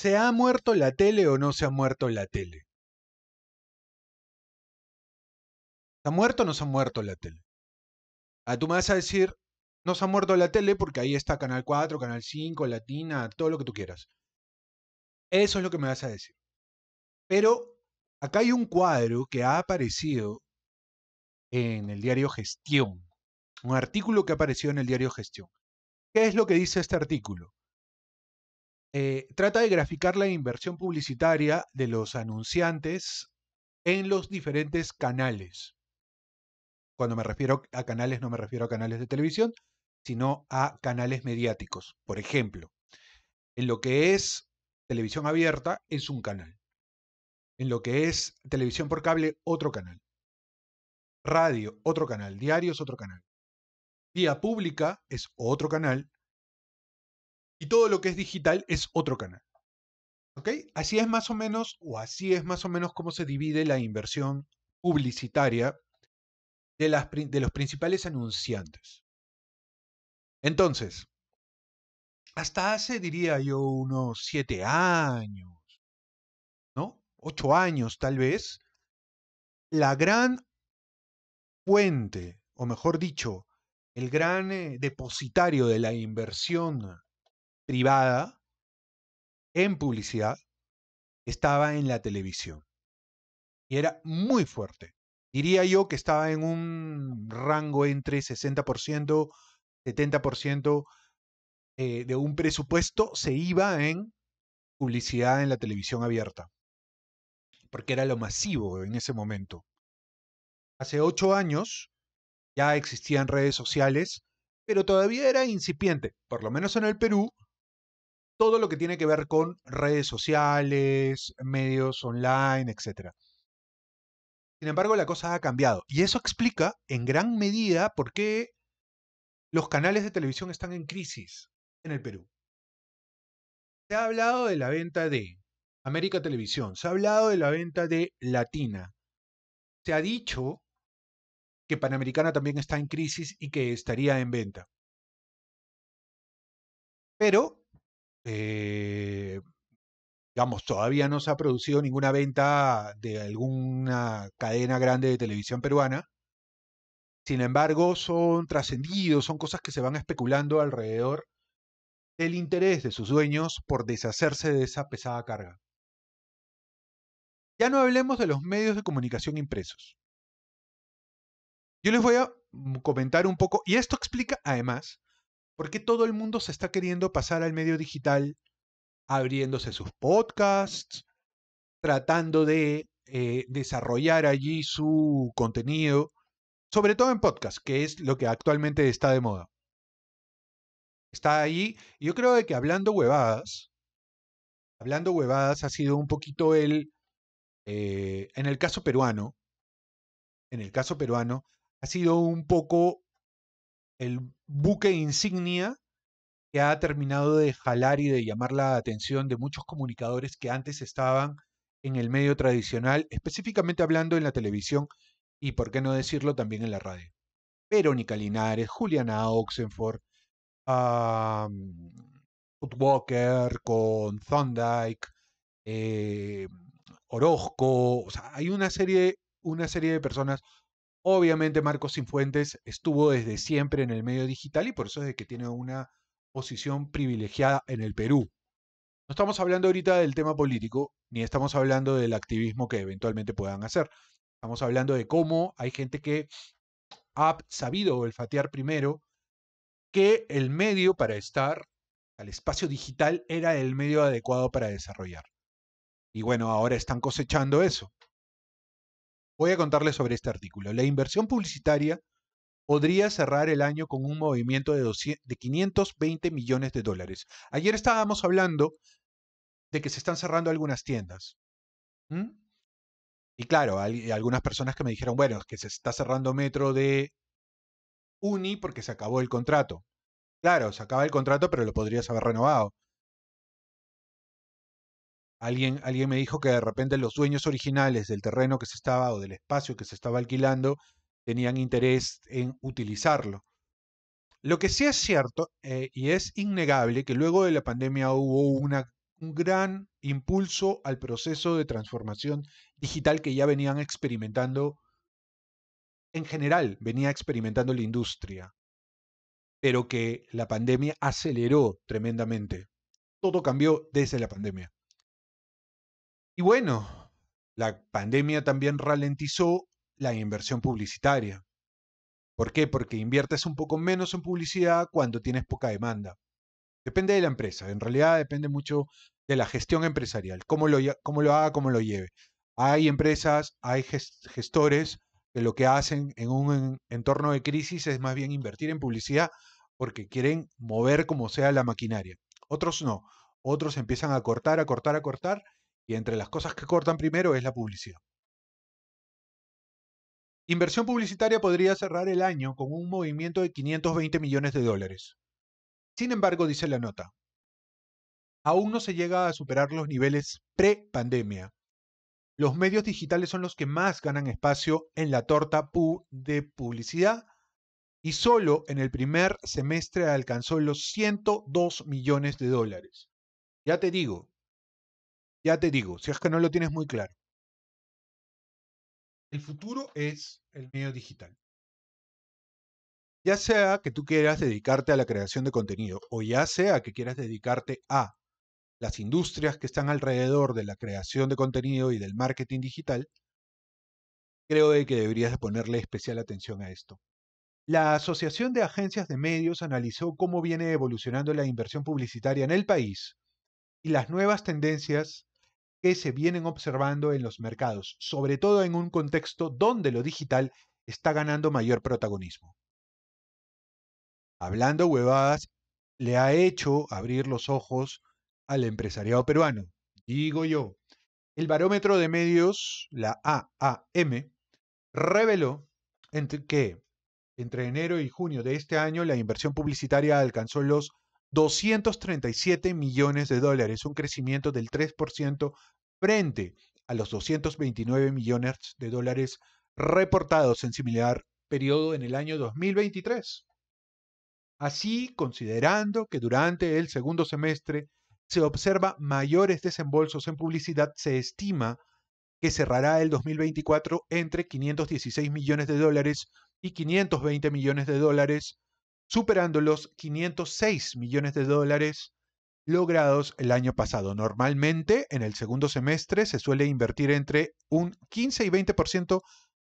¿se ha muerto la tele o no se ha muerto la tele? ¿Se ha muerto o no se ha muerto la tele? Ah, tú me vas a decir, no se ha muerto la tele porque ahí está Canal 4, Canal 5, Latina, todo lo que tú quieras. Eso es lo que me vas a decir. Pero acá hay un cuadro que ha aparecido en el diario Gestión. Un artículo que ha aparecido en el diario Gestión. ¿Qué es lo que dice este artículo? Eh, trata de graficar la inversión publicitaria de los anunciantes en los diferentes canales. Cuando me refiero a canales, no me refiero a canales de televisión, sino a canales mediáticos. Por ejemplo, en lo que es televisión abierta es un canal. En lo que es televisión por cable, otro canal. Radio, otro canal. Diarios, otro canal. Vía pública es otro canal y todo lo que es digital es otro canal. ¿Ok? Así es más o menos, o así es más o menos cómo se divide la inversión publicitaria de, las, de los principales anunciantes. Entonces, hasta hace, diría yo, unos siete años, ¿no? Ocho años tal vez, la gran fuente, o mejor dicho, el gran eh, depositario de la inversión privada en publicidad estaba en la televisión. Y era muy fuerte. Diría yo que estaba en un rango entre 60%, 70% eh, de un presupuesto se iba en publicidad en la televisión abierta. Porque era lo masivo en ese momento. Hace ocho años ya existían redes sociales, pero todavía era incipiente, por lo menos en el Perú, todo lo que tiene que ver con redes sociales, medios online, etc. Sin embargo, la cosa ha cambiado y eso explica en gran medida por qué los canales de televisión están en crisis en el Perú. Se ha hablado de la venta de América Televisión, se ha hablado de la venta de Latina, se ha dicho que Panamericana también está en crisis y que estaría en venta. Pero eh, digamos, todavía no se ha producido ninguna venta de alguna cadena grande de televisión peruana. Sin embargo, son trascendidos, son cosas que se van especulando alrededor del interés de sus dueños por deshacerse de esa pesada carga. Ya no hablemos de los medios de comunicación impresos. Yo les voy a mm, comentar un poco, y esto explica además porque todo el mundo se está queriendo pasar al medio digital, abriéndose sus podcasts, tratando de eh, desarrollar allí su contenido, sobre todo en podcast, que es lo que actualmente está de moda? Está ahí, yo creo que hablando huevadas, hablando huevadas ha sido un poquito el, eh, en el caso peruano, en el caso peruano, ha sido un poco el buque insignia que ha terminado de jalar y de llamar la atención de muchos comunicadores que antes estaban en el medio tradicional, específicamente hablando en la televisión y, por qué no decirlo, también en la radio. Verónica Linares, Juliana Oxenford, Footwalker con zondike eh, Orozco, o sea, hay una serie, una serie de personas Obviamente Marcos Sinfuentes estuvo desde siempre en el medio digital y por eso es de que tiene una posición privilegiada en el Perú. No estamos hablando ahorita del tema político, ni estamos hablando del activismo que eventualmente puedan hacer. Estamos hablando de cómo hay gente que ha sabido olfatear primero que el medio para estar, al espacio digital, era el medio adecuado para desarrollar. Y bueno, ahora están cosechando eso. Voy a contarles sobre este artículo. La inversión publicitaria podría cerrar el año con un movimiento de, 520 millones de dólares. Ayer estábamos hablando de que se están cerrando algunas tiendas. Y claro, hay algunas personas que me dijeron, bueno, es que se está cerrando Metro de Uni porque se acabó el contrato. Claro, se acaba el contrato, pero lo podrías haber renovado. Alguien, me dijo que de repente los dueños originales del terreno que se estaba o del espacio que se estaba alquilando tenían interés en utilizarlo. Lo que sí es cierto eh, y es innegable que luego de la pandemia hubo un gran impulso al proceso de transformación digital que ya venían experimentando en general, venía experimentando la industria, pero que la pandemia aceleró tremendamente. Todo cambió desde la pandemia. Y bueno, la pandemia también ralentizó la inversión publicitaria. ¿Por qué? Porque inviertes un poco menos en publicidad cuando tienes poca demanda. Depende de la empresa, en realidad depende mucho de la gestión empresarial, cómo lo, lo haga, cómo lo lleve. Hay empresas, hay gestores que lo que hacen en un entorno de crisis es más bien invertir en publicidad porque quieren mover como sea la maquinaria. Otros no, otros empiezan a cortar, a cortar, a cortar y entre las cosas que cortan primero es la publicidad. Inversión publicitaria podría cerrar el año con un movimiento de 520 millones de dólares. Sin embargo, dice la nota, aún no se llega a superar los niveles pre-pandemia. Los medios digitales son los que más ganan espacio en la torta pu de publicidad y solo en el primer semestre alcanzó los 102 millones de dólares. Ya te digo, ya te digo, si es que no lo tienes muy claro. El futuro es el medio digital. Ya sea que tú quieras dedicarte a la creación de contenido o ya sea que quieras dedicarte a las industrias que están alrededor de la creación de contenido y del marketing digital, creo de que deberías ponerle especial atención a esto. La Asociación de Agencias de Medios analizó cómo viene evolucionando la inversión publicitaria en el país y las nuevas tendencias que se vienen observando en los mercados, sobre todo en un contexto donde lo digital está ganando mayor protagonismo. Hablando huevadas, le ha hecho abrir los ojos al empresariado peruano, digo yo. El barómetro de medios, la AAM, reveló que entre enero y junio de este año la inversión publicitaria alcanzó los 237 millones de dólares, un crecimiento del 3% frente a los 229 millones de dólares reportados en similar periodo en el año 2023. Así, considerando que durante el segundo semestre se observa mayores desembolsos en publicidad, se estima que cerrará el 2024 entre 516 millones de dólares y 520 millones de dólares, superando los 506 millones de dólares logrados el año pasado. Normalmente en el segundo semestre se suele invertir entre un 15 y 20%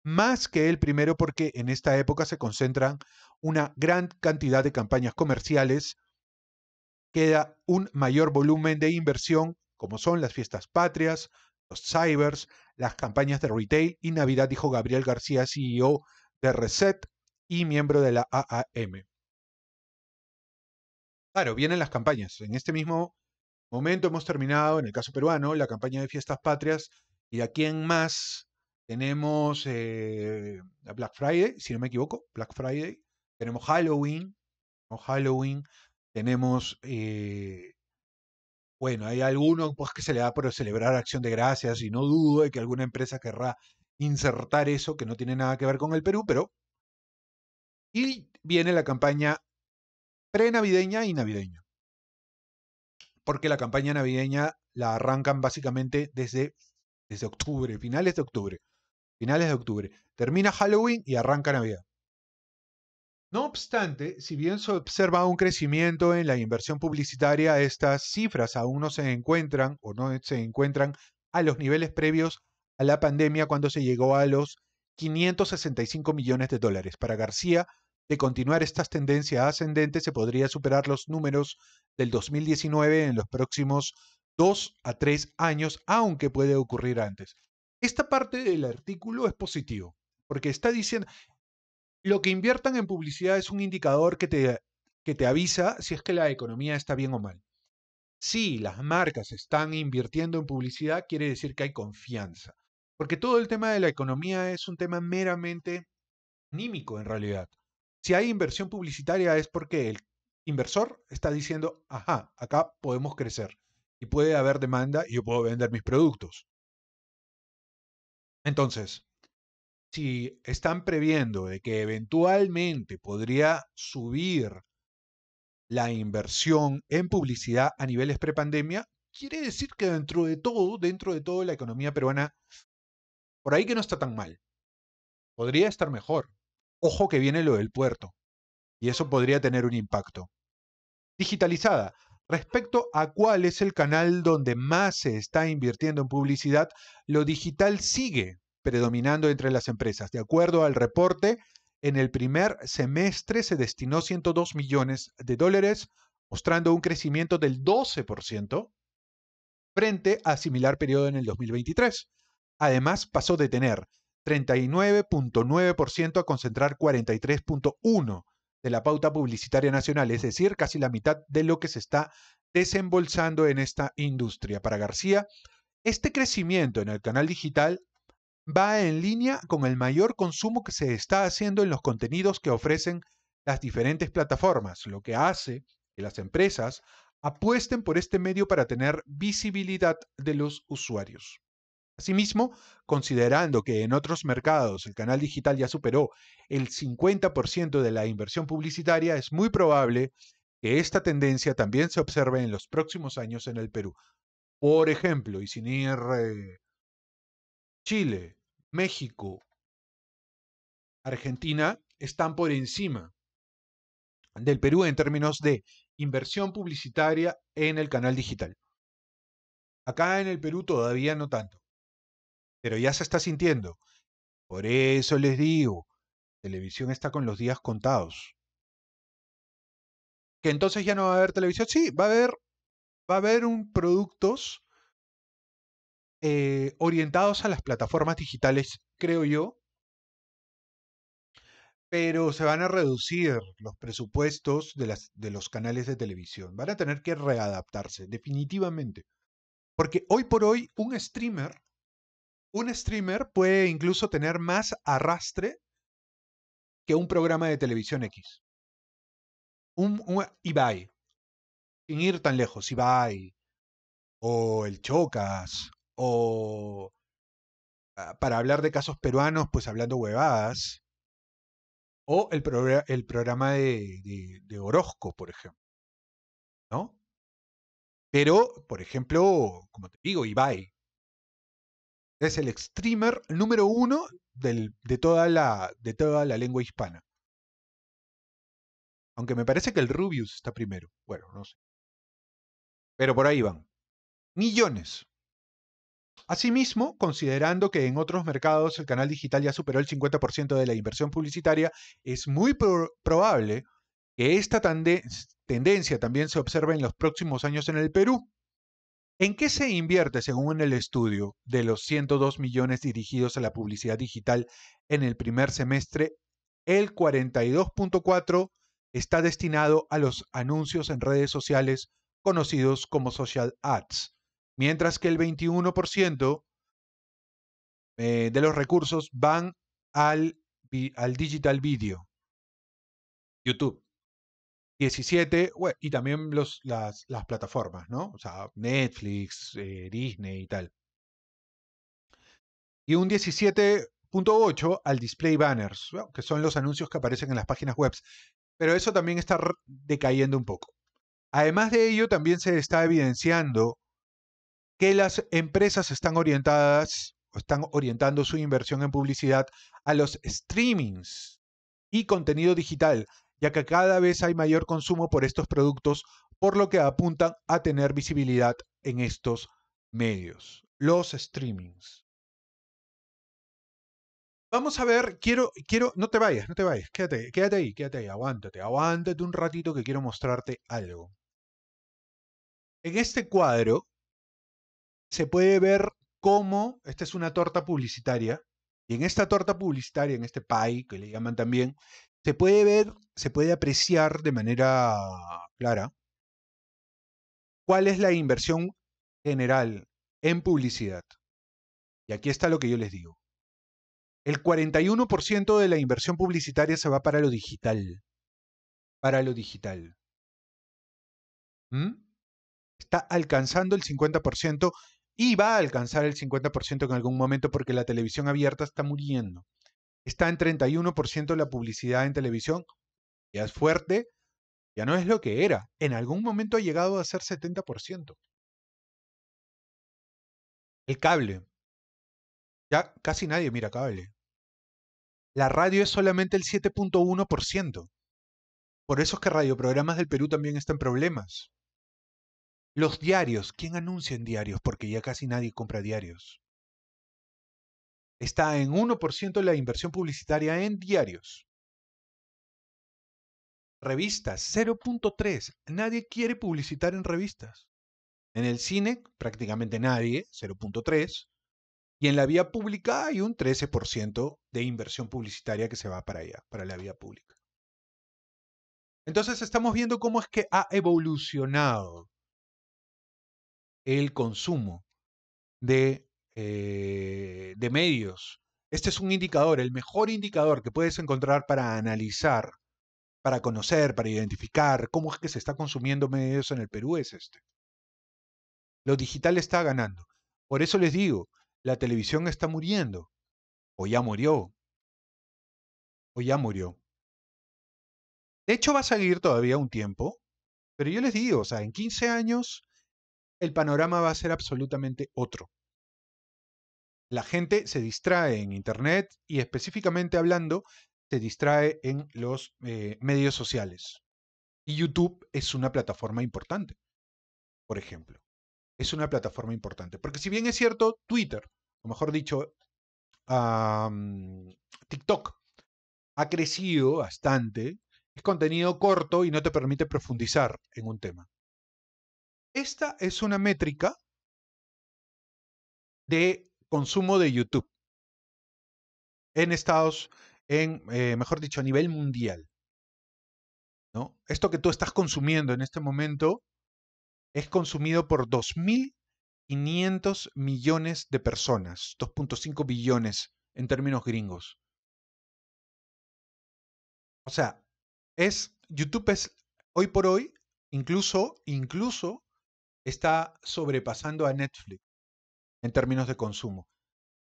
más que el primero porque en esta época se concentran una gran cantidad de campañas comerciales, queda un mayor volumen de inversión como son las fiestas patrias, los cybers, las campañas de retail y Navidad, dijo Gabriel García, CEO de Reset y miembro de la AAM. Claro, vienen las campañas. En este mismo momento hemos terminado, en el caso peruano, la campaña de fiestas patrias y a aquí en más tenemos eh, Black Friday, si no me equivoco, Black Friday. Tenemos Halloween, o Halloween. Tenemos, eh, bueno, hay alguno pues, que se le da por celebrar Acción de Gracias y no dudo de que alguna empresa querrá insertar eso que no tiene nada que ver con el Perú, pero... Y viene la campaña ...pre-navideña y navideña. Porque la campaña navideña la arrancan básicamente desde, desde octubre, finales de octubre. Finales de octubre. Termina Halloween y arranca Navidad. No obstante, si bien se observa un crecimiento en la inversión publicitaria, estas cifras aún no se encuentran o no se encuentran a los niveles previos a la pandemia cuando se llegó a los 565 millones de dólares. Para García, de continuar estas tendencias ascendentes, se podría superar los números del 2019 en los próximos dos a tres años, aunque puede ocurrir antes. Esta parte del artículo es positivo, porque está diciendo, lo que inviertan en publicidad es un indicador que te, que te avisa si es que la economía está bien o mal. Si las marcas están invirtiendo en publicidad, quiere decir que hay confianza, porque todo el tema de la economía es un tema meramente mímico en realidad. Si hay inversión publicitaria es porque el inversor está diciendo, ajá, acá podemos crecer y puede haber demanda y yo puedo vender mis productos. Entonces, si están previendo de que eventualmente podría subir la inversión en publicidad a niveles prepandemia, quiere decir que dentro de todo, dentro de todo la economía peruana, por ahí que no está tan mal. Podría estar mejor, ojo que viene lo del puerto. Y eso podría tener un impacto. Digitalizada. Respecto a cuál es el canal donde más se está invirtiendo en publicidad, lo digital sigue predominando entre las empresas. De acuerdo al reporte, en el primer semestre se destinó 102 millones de dólares, mostrando un crecimiento del 12% frente a similar periodo en el 2023. Además, pasó de tener 39.9% a concentrar 43.1% de la pauta publicitaria nacional, es decir, casi la mitad de lo que se está desembolsando en esta industria. Para García, este crecimiento en el canal digital va en línea con el mayor consumo que se está haciendo en los contenidos que ofrecen las diferentes plataformas, lo que hace que las empresas apuesten por este medio para tener visibilidad de los usuarios. Asimismo, considerando que en otros mercados el canal digital ya superó el 50% de la inversión publicitaria, es muy probable que esta tendencia también se observe en los próximos años en el Perú. Por ejemplo, y sin ir eh, Chile, México, Argentina están por encima del Perú en términos de inversión publicitaria en el canal digital. Acá en el Perú todavía no tanto pero ya se está sintiendo. Por eso les digo, televisión está con los días contados. Que entonces ya no va a haber televisión. Sí, va a haber, va a haber un productos eh, orientados a las plataformas digitales, creo yo. Pero se van a reducir los presupuestos de, las, de los canales de televisión. Van a tener que readaptarse, definitivamente. Porque hoy por hoy un streamer un streamer puede incluso tener más arrastre que un programa de televisión X. Un, Ibai, sin ir tan lejos, Ibai, o el Chocas, o ah, para hablar de casos peruanos, pues hablando huevadas, o el, programa de, de, Orozco, por ejemplo, ¿no? Pero, por ejemplo, como te digo, Ibai, es el streamer número uno de, toda la, de toda la lengua hispana. Aunque me parece que el Rubius está primero. Bueno, no sé. Pero por ahí van. Millones. Asimismo, considerando que en otros mercados el canal digital ya superó el 50% de la inversión publicitaria, es muy probable que esta tendencia también se observe en los próximos años en el Perú. ¿En qué se invierte, según el estudio, de los 102 millones dirigidos a la publicidad digital en el primer semestre? El 42.4 está destinado a los anuncios en redes sociales conocidos como social ads, mientras que el 21% eh, de los recursos van al, al digital video, YouTube. 17, y también las, plataformas, ¿no? O sea, Netflix, eh, Disney y tal. Y un 17.8 al display banners, que son los anuncios que aparecen en las páginas web. Pero eso también está decayendo un poco. Además de ello, también se está evidenciando que las empresas están orientadas o están orientando su inversión en publicidad a los streamings y contenido digital, ya que cada vez hay mayor consumo por estos productos, por lo que apuntan a tener visibilidad en estos medios, los streamings. Vamos a ver, quiero, quiero, no te vayas, no te vayas, quédate, quédate ahí, quédate ahí, aguántate, aguántate un ratito que quiero mostrarte algo. En este cuadro se puede ver cómo, esta es una torta publicitaria, y en esta torta publicitaria, en este pie que le llaman también, se puede ver, se puede apreciar de manera clara cuál es la inversión general en publicidad. Y aquí está lo que yo les digo. El 41% de la inversión publicitaria se va para lo digital. Para lo digital. ¿Mm? Está alcanzando el 50% y va a alcanzar el 50% en algún momento porque la televisión abierta está muriendo está en 31% la publicidad en televisión. Ya es fuerte, ya no es lo que era. En algún momento ha llegado a ser 70%. El cable. Ya casi nadie mira cable. La radio es solamente el 7.1%. Por eso es que radioprogramas del Perú también están en problemas. Los diarios. ¿Quién anuncia en diarios? Porque ya casi nadie compra diarios está en 1% la inversión publicitaria en diarios. Revistas, 0.3. Nadie quiere publicitar en revistas. En el cine, prácticamente nadie, 0.3. Y en la vía pública hay un 13% de inversión publicitaria que se va para allá, para la vía pública. Entonces estamos viendo cómo es que ha evolucionado el consumo de eh, de medios. Este es un indicador, el mejor indicador que puedes encontrar para analizar, para conocer, para identificar cómo es que se está consumiendo medios en el Perú es este. Lo digital está ganando. Por eso les digo, la televisión está muriendo. O ya murió. O ya murió. De hecho, va a seguir todavía un tiempo. Pero yo les digo, o sea, en 15 años el panorama va a ser absolutamente otro la gente se distrae en Internet y específicamente hablando, se distrae en los eh, medios sociales. Y YouTube es una plataforma importante, por ejemplo. Es una plataforma importante. Porque si bien es cierto, Twitter, o mejor dicho, TikTok, ha crecido bastante, es contenido corto y no te permite profundizar en un tema. Esta es una métrica de consumo de YouTube en Estados, en, eh, mejor dicho, a nivel mundial. ¿no? Esto que tú estás consumiendo en este momento es consumido por 2.500 millones de personas, 2.5 billones en términos gringos. O sea, es YouTube es hoy por hoy incluso incluso está sobrepasando a Netflix en términos de consumo.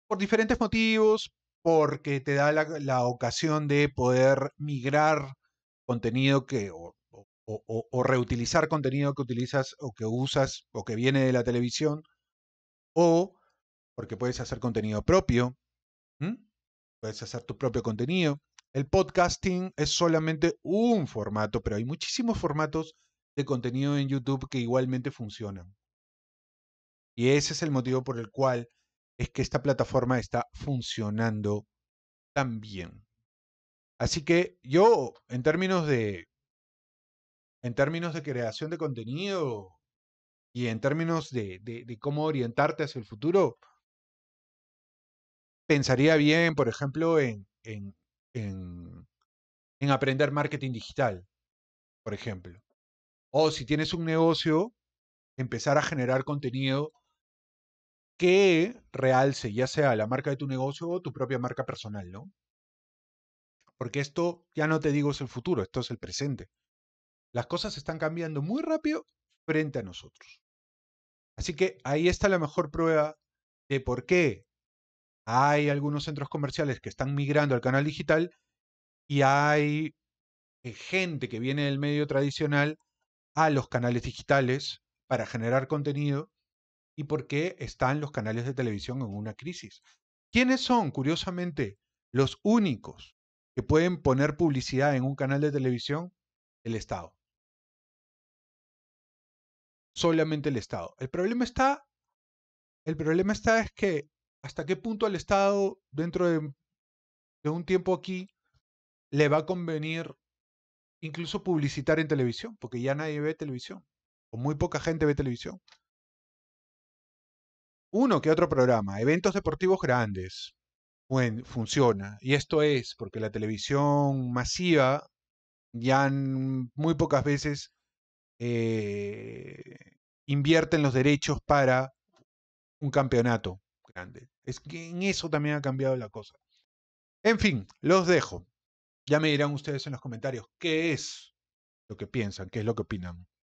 Por diferentes motivos, porque te da la, ocasión de poder migrar contenido que, o, reutilizar contenido que utilizas o que usas o que viene de la televisión, o porque puedes hacer contenido propio, puedes hacer tu propio contenido. El podcasting es solamente un formato, pero hay muchísimos formatos de contenido en YouTube que igualmente funcionan. Y ese es el motivo por el cual es que esta plataforma está funcionando tan bien. Así que yo, en términos de. En términos de creación de contenido y en términos de, de, cómo orientarte hacia el futuro, pensaría bien, por ejemplo, en, en, en, en aprender marketing digital, por ejemplo. O si tienes un negocio, empezar a generar contenido que realce ya sea la marca de tu negocio o tu propia marca personal, ¿no? Porque esto ya no te digo es el futuro, esto es el presente. Las cosas están cambiando muy rápido frente a nosotros. Así que ahí está la mejor prueba de por qué hay algunos centros comerciales que están migrando al canal digital y hay eh, gente que viene del medio tradicional a los canales digitales para generar contenido y por qué están los canales de televisión en una crisis. ¿Quiénes son, curiosamente, los únicos que pueden poner publicidad en un canal de televisión? El Estado. Solamente el Estado. El problema está, el problema está es que hasta qué punto el Estado, dentro de, de un tiempo aquí, le va a convenir incluso publicitar en televisión, porque ya nadie ve televisión, o muy poca gente ve televisión uno que otro programa, eventos deportivos grandes. Bueno, funciona. Y esto es porque la televisión masiva ya muy pocas veces eh, invierte en los derechos para un campeonato grande. Es que en eso también ha cambiado la cosa. En fin, los dejo. Ya me dirán ustedes en los comentarios qué es lo que piensan, qué es lo que opinan.